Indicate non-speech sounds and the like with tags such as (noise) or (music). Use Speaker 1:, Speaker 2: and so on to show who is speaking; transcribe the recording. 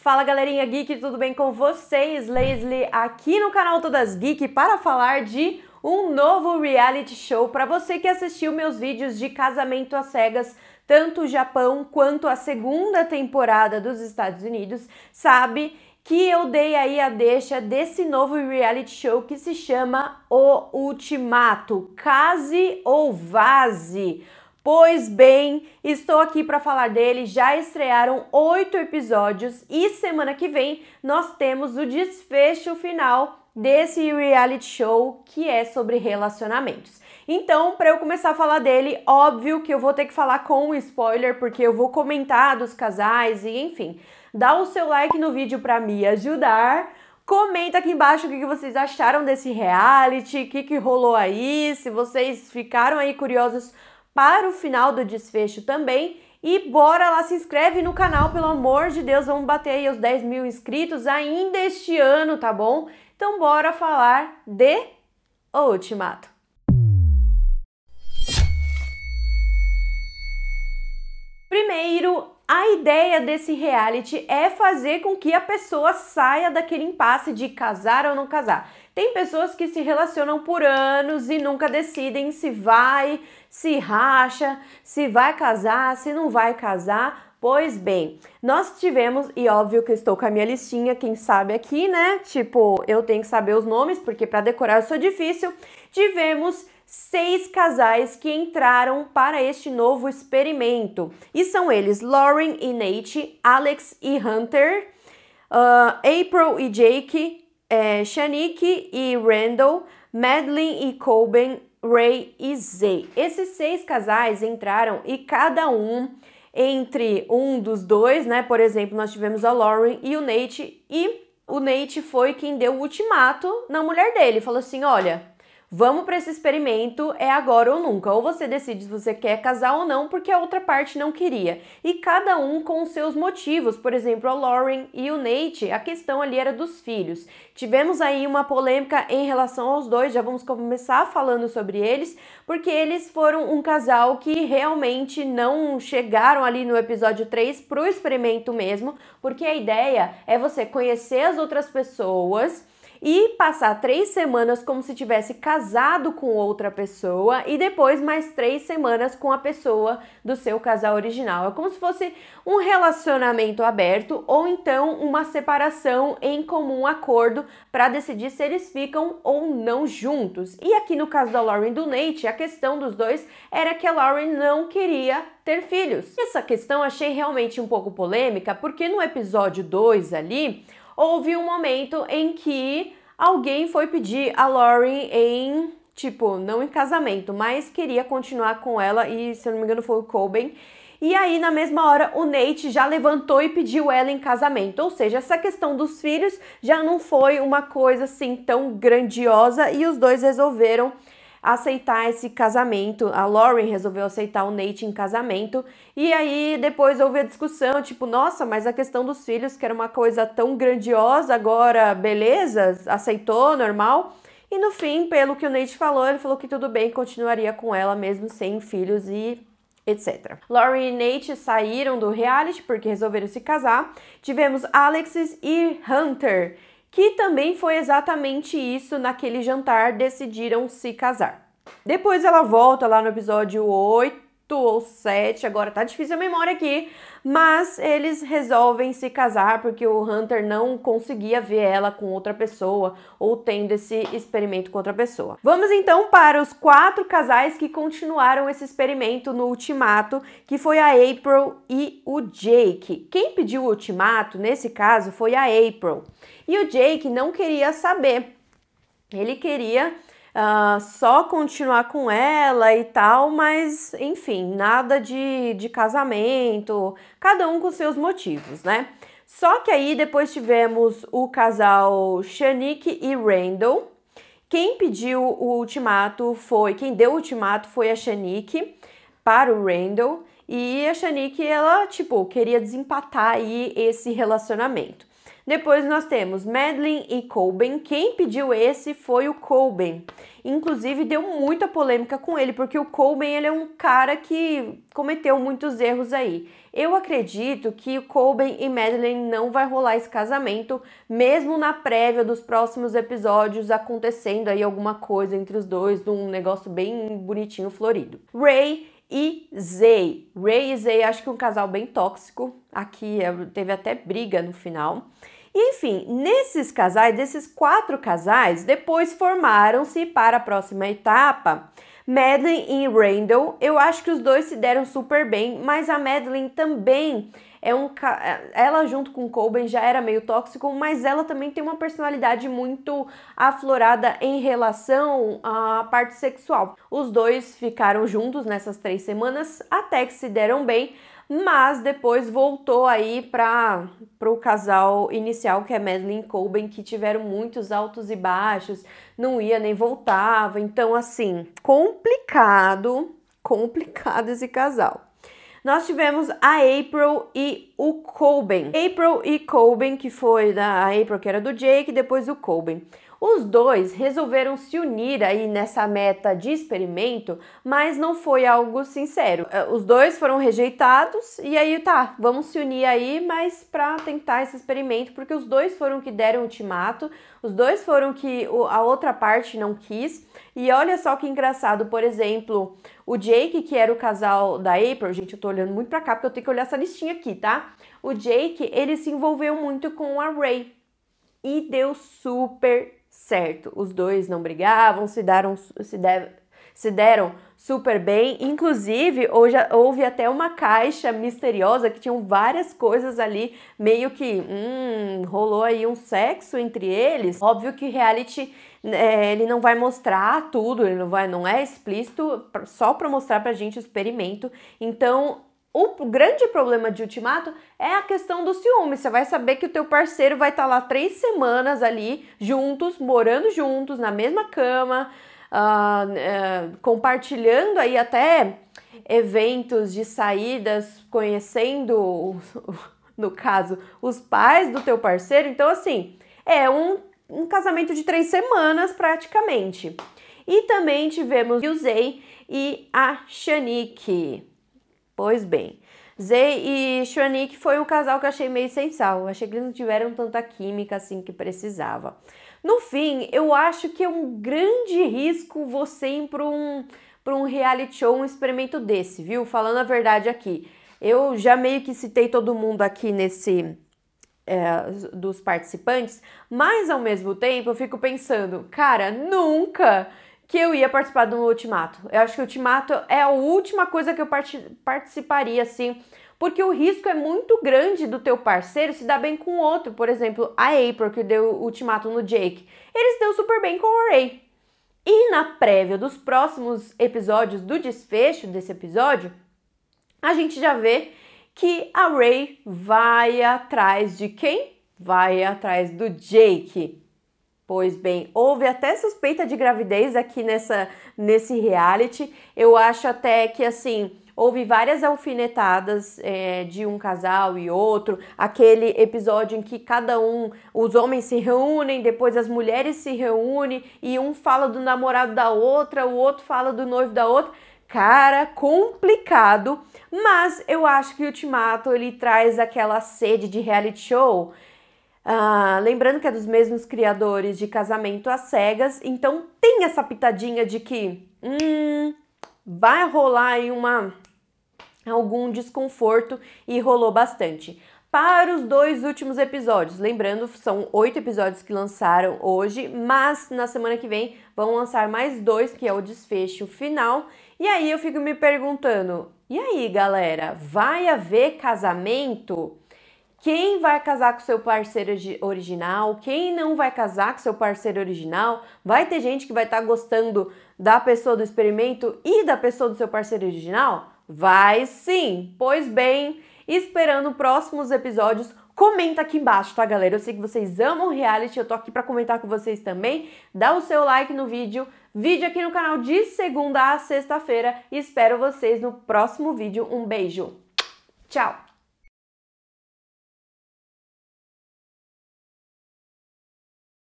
Speaker 1: Fala galerinha geek, tudo bem com vocês? Leslie aqui no canal Todas Geek para falar de um novo reality show para você que assistiu meus vídeos de casamento às cegas tanto o Japão quanto a segunda temporada dos Estados Unidos, sabe que eu dei aí a deixa desse novo reality show que se chama O Ultimato, Case ou Vase. Pois bem, estou aqui para falar dele. Já estrearam oito episódios e semana que vem nós temos o desfecho final desse reality show que é sobre relacionamentos. Então, para eu começar a falar dele, óbvio que eu vou ter que falar com spoiler, porque eu vou comentar dos casais e enfim. Dá o seu like no vídeo para me ajudar. Comenta aqui embaixo o que vocês acharam desse reality, o que, que rolou aí, se vocês ficaram aí curiosos para o final do desfecho também. E bora lá, se inscreve no canal, pelo amor de Deus, vamos bater aí os 10 mil inscritos ainda este ano, tá bom? Então bora falar de O Ultimato. Primeiro, a ideia desse reality é fazer com que a pessoa saia daquele impasse de casar ou não casar. Tem pessoas que se relacionam por anos e nunca decidem se vai, se racha, se vai casar, se não vai casar. Pois bem, nós tivemos, e óbvio que eu estou com a minha listinha, quem sabe aqui, né? Tipo, eu tenho que saber os nomes, porque para decorar eu sou difícil. Tivemos seis casais que entraram para este novo experimento. E são eles Lauren e Nate, Alex e Hunter, uh, April e Jake, é, Shanique e Randall, Madeline e Colben, Ray e Zay. Esses seis casais entraram e cada um entre um dos dois, né? Por exemplo, nós tivemos a Lauren e o Nate e o Nate foi quem deu o ultimato na mulher dele. Falou assim: "Olha, Vamos para esse experimento, é agora ou nunca. Ou você decide se você quer casar ou não, porque a outra parte não queria. E cada um com os seus motivos. Por exemplo, a Lauren e o Nate, a questão ali era dos filhos. Tivemos aí uma polêmica em relação aos dois, já vamos começar falando sobre eles, porque eles foram um casal que realmente não chegaram ali no episódio 3 pro experimento mesmo, porque a ideia é você conhecer as outras pessoas e passar três semanas como se tivesse casado com outra pessoa e depois mais três semanas com a pessoa do seu casal original. É como se fosse um relacionamento aberto ou então uma separação em comum acordo para decidir se eles ficam ou não juntos. E aqui no caso da Lauren e do Nate, a questão dos dois era que a Lauren não queria ter filhos. Essa questão achei realmente um pouco polêmica, porque no episódio 2 ali, houve um momento em que alguém foi pedir a Lauren em, tipo, não em casamento, mas queria continuar com ela e, se eu não me engano, foi o Coben. E aí, na mesma hora, o Nate já levantou e pediu ela em casamento. Ou seja, essa questão dos filhos já não foi uma coisa assim tão grandiosa e os dois resolveram aceitar esse casamento. A Lauren resolveu aceitar o Nate em casamento. E aí depois houve a discussão, tipo, nossa, mas a questão dos filhos, que era uma coisa tão grandiosa, agora beleza, aceitou, normal. E no fim, pelo que o Nate falou, ele falou que tudo bem, continuaria com ela mesmo sem filhos e etc. Lauren e Nate saíram do reality porque resolveram se casar. Tivemos Alexis e Hunter que também foi exatamente isso naquele jantar, decidiram se casar. Depois ela volta lá no episódio 8, ou sete, agora tá difícil a memória aqui, mas eles resolvem se casar porque o Hunter não conseguia ver ela com outra pessoa ou tendo esse experimento com outra pessoa. Vamos então para os quatro casais que continuaram esse experimento no ultimato, que foi a April e o Jake. Quem pediu o ultimato nesse caso foi a April. E o Jake não queria saber. Ele queria uh, só continuar com ela e tal, mas enfim, nada de, de casamento, cada um com seus motivos, né? Só que aí depois tivemos o casal Shanique e Randall. Quem pediu o ultimato foi, quem deu o ultimato foi a Shanique para o Randall. E a Shanique, ela, tipo, queria desempatar aí esse relacionamento. Depois nós temos Madeline e Colben. Quem pediu esse foi o Colben. Inclusive deu muita polêmica com ele, porque o Colben ele é um cara que cometeu muitos erros aí. Eu acredito que Colben e Madeline não vai rolar esse casamento, mesmo na prévia dos próximos episódios acontecendo aí alguma coisa entre os dois, de um negócio bem bonitinho, florido. Ray e Zay. Ray e Zay acho que é um casal bem tóxico. Aqui eh, teve até briga no final enfim, nesses casais, desses quatro casais, depois formaram-se para a próxima etapa. Madeline e Randall, eu acho que os dois se deram super bem, mas a Madeline também é um é, ela junto com Coben já era meio tóxico, mas ela também tem uma personalidade muito aflorada em relação à parte sexual. Os dois ficaram juntos nessas três semanas até que se deram bem, mas depois voltou aí para o casal inicial, que é Madeleine Colben, que tiveram muitos altos e baixos, não ia nem voltava. Então, assim, complicado, (laughs) complicado esse casal. Nós tivemos a April e o Colben. April e Colben, que foi da April, que era do Jake, depois o Colben. Os dois resolveram se unir aí nessa meta de experimento, mas não foi algo sincero. É, os dois foram rejeitados e aí tá, vamos se unir aí, mas para tentar esse experimento, porque os dois foram que deram o ultimato, os dois foram que a outra parte não quis. E olha só que engraçado, por exemplo, o Jake, que era o casal da April, gente, eu tô olhando muito pra cá porque eu tenho que olhar essa listinha aqui, tá? O Jake, ele se envolveu muito com a Ray e deu super certo. Os dois não brigavam, se, se, de, se deram super bem. Inclusive, hoje houve até uma caixa misteriosa que tinham várias coisas ali, meio que hum, rolou aí um sexo entre eles. Óbvio que reality é, ele não vai mostrar tudo, ele não vai, não é explícito, só para mostrar pra gente o experimento. Então, o grande problema de ultimato é a questão do ciúme. Você vai saber que o teu parceiro vai estar tá lá três semanas ali, juntos, morando juntos, na mesma cama, uh, uh, compartilhando aí até eventos de saídas, conhecendo, (laughs) no caso, os pais do teu parceiro. Então, assim, é um, um casamento de três semanas praticamente. E também tivemos Yusei e a Shanique. Pois bem, Zay e Shanik foi um casal que eu achei meio sem sal. achei que eles não tiveram tanta química assim que precisava. No fim, eu acho que é um grande risco você ir para um, um reality show, um experimento desse, viu? Falando a verdade aqui. Eu já meio que citei todo mundo aqui nesse, é, dos participantes, mas ao mesmo tempo eu fico pensando, cara, nunca que eu ia participar do Ultimato. Eu acho que o Ultimato é a última coisa que eu part participaria, assim, porque o risco é muito grande do teu parceiro se dar bem com outro. Por exemplo, a April, que deu o Ultimato no Jake, eles deu super bem com o Ray. E na prévia dos próximos episódios, do desfecho desse episódio, a gente já vê que a Ray vai atrás de quem? Vai atrás do Jake. Pois bem, houve até suspeita de gravidez aqui nessa nesse reality. Eu acho até que assim houve várias alfinetadas é, de um casal e outro, aquele episódio em que cada um, os homens se reúnem, depois as mulheres se reúnem e um fala do namorado da outra, o outro fala do noivo da outra. Cara, complicado, mas eu acho que o Ultimato ele traz aquela sede de reality show ah, lembrando que é dos mesmos criadores de Casamento às Cegas, então tem essa pitadinha de que hum, vai rolar aí uma algum desconforto e rolou bastante. Para os dois últimos episódios, lembrando, são oito episódios que lançaram hoje, mas na semana que vem vão lançar mais dois, que é o desfecho final. E aí eu fico me perguntando: e aí galera, vai haver casamento? quem vai casar com seu parceiro original, quem não vai casar com seu parceiro original. Vai ter gente que vai estar tá gostando da pessoa do experimento e da pessoa do seu parceiro original? Vai sim! Pois bem, esperando próximos episódios. Comenta aqui embaixo, tá, galera? Eu sei que vocês amam reality, eu tô aqui para comentar com vocês também. Dá o seu like no vídeo, vídeo aqui no canal de segunda a sexta-feira e espero vocês no próximo vídeo. Um beijo. Tchau.